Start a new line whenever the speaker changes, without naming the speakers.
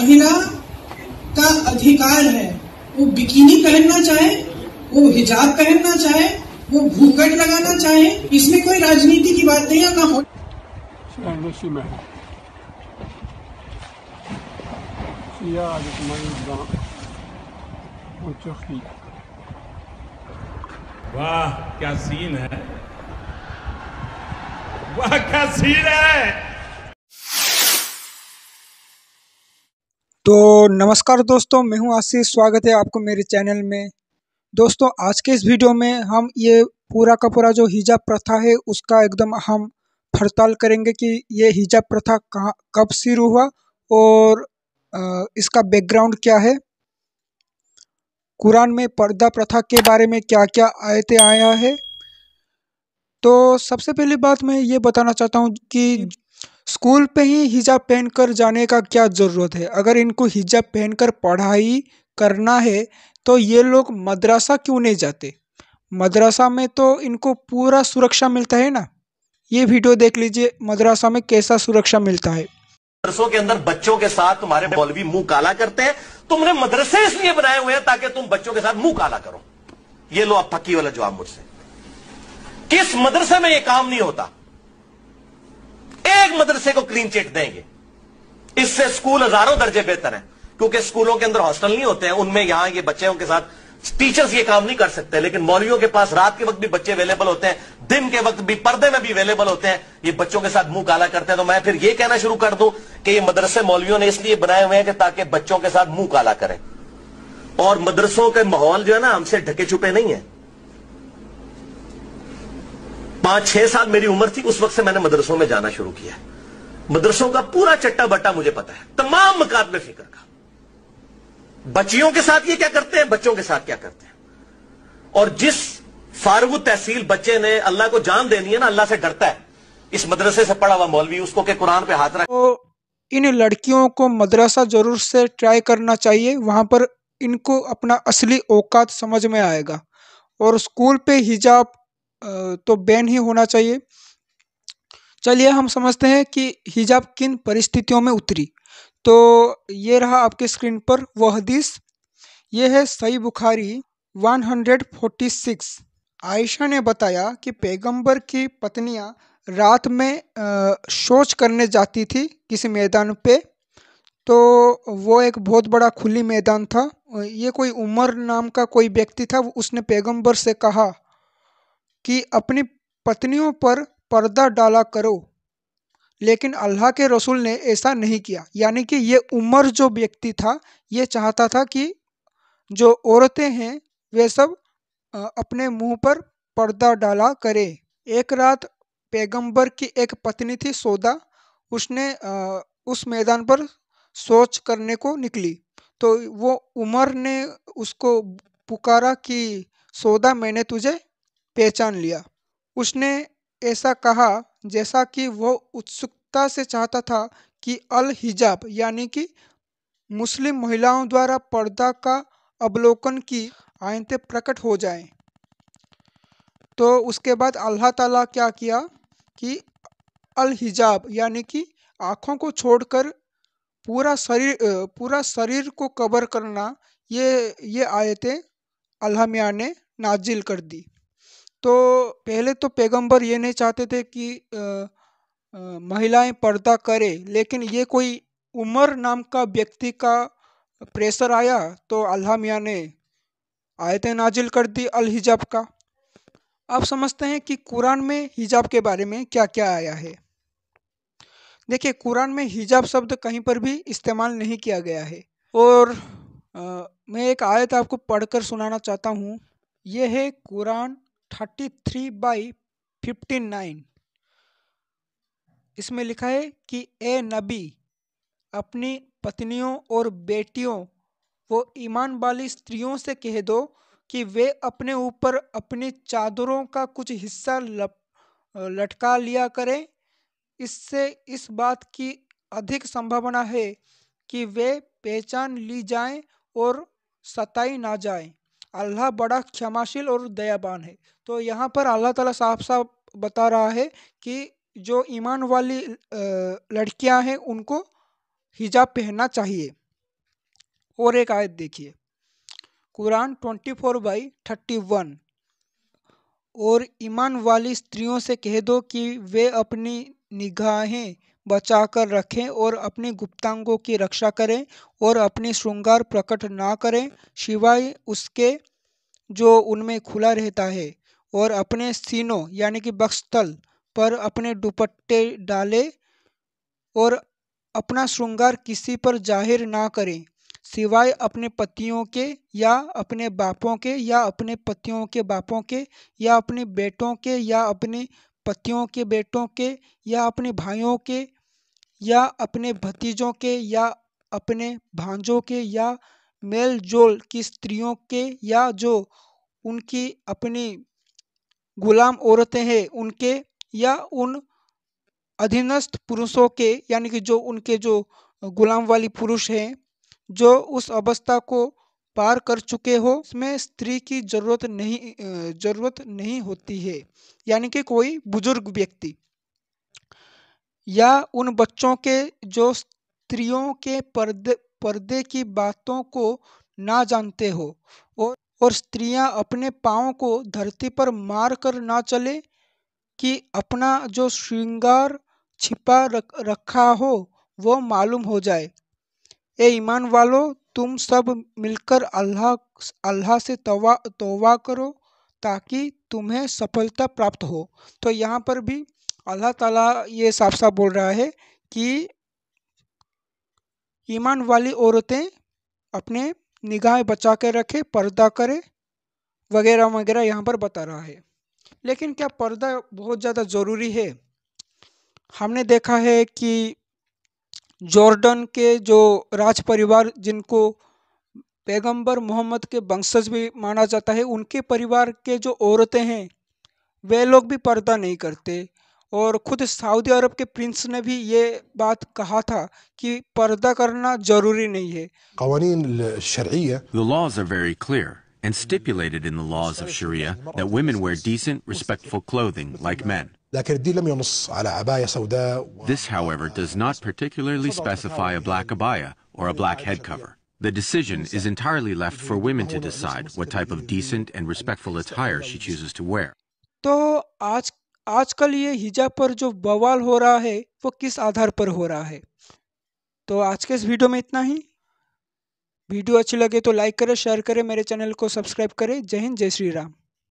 महिला का अधिकार है वो बिकिनी पहनना चाहे वो हिजाब पहनना चाहे वो भूकट लगाना चाहे इसमें कोई राजनीति की बात नहीं है ना हो
वाह क्या सीन है वाह क्या सीन है
तो नमस्कार दोस्तों मैं हूं आशीष स्वागत है आपको मेरे चैनल में दोस्तों आज के इस वीडियो में हम ये पूरा का पूरा जो हिजाब प्रथा है उसका एकदम हम पड़ताल करेंगे कि ये हिजाब प्रथा कहाँ कब शुरू हुआ और इसका बैकग्राउंड क्या है कुरान में पर्दा प्रथा के बारे में क्या क्या आयतें आया है तो सबसे पहली बात मैं ये बताना चाहता हूँ कि स्कूल पे ही हिजाब पहनकर जाने का क्या ज़रूरत है अगर इनको हिजाब पहनकर पढ़ाई करना है तो ये लोग मदरसा क्यों नहीं जाते मदरसा में तो इनको पूरा सुरक्षा मिलता है ना ये वीडियो देख लीजिए मदरसा में कैसा सुरक्षा मिलता है
मदरसों के अंदर बच्चों के साथ तुम्हारे मौलवी मुंह काला करते हैं तुमने मदरसे इसलिए बनाए हुए हैं ताकि तुम बच्चों के साथ मुंह काला करो ये लो अब फकी वाला जवाब मुझसे किस मदरसे में ये काम नहीं होता एक मदरसे को क्लीन चिट देंगे इससे स्कूल हजारों दर्जे बेहतर है क्योंकि स्कूलों के अंदर हॉस्टल नहीं होते हैं उनमें यहां ये बच्चों के साथ टीचर्स ये काम नहीं कर सकते लेकिन मौलवियों के पास रात के वक्त भी बच्चे अवेलेबल होते हैं दिन के वक्त भी पर्दे में भी अवेलेबल होते हैं ये बच्चों के साथ मुंह काला करते हैं तो मैं फिर ये कहना शुरू कर दूं कि ये मदरसे मौलवियों ने इसलिए बनाए हुए हैं कि ताकि बच्चों के साथ मुंह काला करें और मदरसों के माहौल जो है ना हमसे ढके छुपे नहीं है पांच छह साल मेरी उम्र थी उस वक्त से मैंने मदरसों में जाना शुरू किया मदरसों का पूरा चट्टा बट्टा मुझे पता है तमाम मकाबले फिक्र का बच्चियों के साथ ये क्या करते हैं बच्चों के साथ क्या करते हैं और जिस फारग तहसील बच्चे ने अल्लाह को जान देनी है ना अल्लाह से डरता है इस मदरसे से पढ़ा हुआ मौलवी उसको के कुरान पे हाथ रख तो
इन लड़कियों को मदरसा जरूर से ट्राई करना चाहिए वहां पर इनको अपना असली औकात समझ में आएगा और स्कूल पे हिजाब तो बैन ही होना चाहिए चलिए हम समझते हैं कि हिजाब किन परिस्थितियों में उतरी तो ये रहा आपके स्क्रीन पर वह हदीस ये है सही बुखारी 146 आयशा ने बताया कि पैगंबर की पत्नियां रात में शौच शोच करने जाती थी किसी मैदान पे तो वो एक बहुत बड़ा खुली मैदान था ये कोई उमर नाम का कोई व्यक्ति था उसने पैगंबर से कहा कि अपनी पत्नियों पर पर्दा डाला करो लेकिन अल्लाह के रसूल ने ऐसा नहीं किया यानी कि ये उमर जो व्यक्ति था ये चाहता था कि जो औरतें हैं वे सब अपने मुंह पर पर्दा डाला करे एक रात पैगंबर की एक पत्नी थी सौदा उसने उस मैदान पर सोच करने को निकली तो वो उमर ने उसको पुकारा कि सौदा मैंने तुझे पहचान लिया उसने ऐसा कहा जैसा कि वह उत्सुकता से चाहता था कि अल हिजाब यानी कि मुस्लिम महिलाओं द्वारा पर्दा का अवलोकन की आयतें प्रकट हो जाएं। तो उसके बाद अल्लाह ताला क्या किया कि अल हिजाब यानी कि आँखों को छोड़कर पूरा शरीर पूरा शरीर को कवर करना ये ये आयतें अल्लाह मियाँ ने नाजिल कर दी तो पहले तो पैगंबर ये नहीं चाहते थे कि महिलाएं पर्दा करें लेकिन ये कोई उमर नाम का व्यक्ति का प्रेशर आया तो अल्लाह मियाँ ने आयत नाजिल कर दी अल हिजाब का आप समझते हैं कि कुरान में हिजाब के बारे में क्या क्या आया है देखिए कुरान में हिजाब शब्द कहीं पर भी इस्तेमाल नहीं किया गया है और आ, मैं एक आयत आपको पढ़कर सुनाना चाहता हूँ यह है Quran thirty three by fifty nine इसमें लिखा है कि ए नबी अपनी पत्नियों और बेटियों वो ईमान वाली स्त्रियों से कह दो कि वे अपने ऊपर अपनी चादरों का कुछ हिस्सा लटका लिया करें इससे इस बात की अधिक संभावना है कि वे पहचान ली जाएं और सताई ना जाएं अल्लाह बड़ा क्षमाशील और दयाबान है तो यहाँ पर अल्लाह ताला साफ साफ बता रहा है कि जो ईमान वाली लड़कियाँ हैं उनको हिजाब पहनना चाहिए और एक आयत देखिए Quran twenty four by thirty one और ईमान वाली स्त्रियों से कह दो कि वे अपनी निगाहें बचा कर रखें और अपने गुप्तांगों की रक्षा करें और अपने श्रृंगार प्रकट ना करें शिवाय उसके जो उनमें खुला रहता है और अपने सीनों यानी कि बक्सतल पर अपने दुपट्टे डालें और अपना श्रृंगार किसी पर जाहिर ना करें सिवाय अपने पतियों के या अपने बापों के या अपने पतियों के बापों के या अपने बेटों के या अपने पतियों के बेटों के या अपने भाइयों के या अपने भतीजों के या अपने भांजों के या मेल जोल की स्त्रियों के या जो उनकी अपनी गुलाम औरतें हैं उनके या उन अधीनस्थ पुरुषों के यानी कि जो उनके जो गुलाम वाली पुरुष हैं जो उस अवस्था को पार कर चुके हो उसमें स्त्री की जरूरत नहीं जरूरत नहीं होती है यानी कि कोई बुजुर्ग व्यक्ति या उन बच्चों के जो स्त्रियों के पर्दे पर्दे की बातों को ना जानते हो और और स्त्रियां अपने पाँव को धरती पर मार कर ना चले कि अपना जो श्रृंगार छिपा रख, रखा हो वो मालूम हो जाए ए ईमान वालों तुम सब मिलकर अल्लाह अल्लाह से तवा तोबा करो ताकि तुम्हें सफलता प्राप्त हो तो यहाँ पर भी अल्लाह ताला ये साफ साफ बोल रहा है कि ईमान वाली औरतें अपने निगाहें बचा के रखें पर्दा करें वगैरह वगैरह यहाँ पर बता रहा है लेकिन क्या पर्दा बहुत ज़्यादा ज़रूरी है हमने देखा है कि जॉर्डन के जो राज परिवार जिनको पैगंबर मोहम्मद के वंशज भी माना जाता है उनके परिवार के जो औरतें हैं वे लोग भी पर्दा नहीं करते और ख़ुद सऊदी अरब के प्रिंस ने भी ये बात कहा था कि पर्दा करना ज़रूरी नहीं है the laws are very clear and stipulated in the laws of Sharia that women wear decent respectful clothing like men
This,
however, does not particularly specify a black abaya or a black head cover. The decision is entirely left for women to decide what type of decent and respectful attire she chooses to wear. तो आज आजकल ये हिजाब पर जो बवाल हो रहा है वो किस आधार पर हो रहा है तो आज के इस वीडियो में इतना ही वीडियो अच्छी लगे तो लाइक करें शेयर करें मेरे चैनल को सब्सक्राइब करें जय हिंद जय श्री राम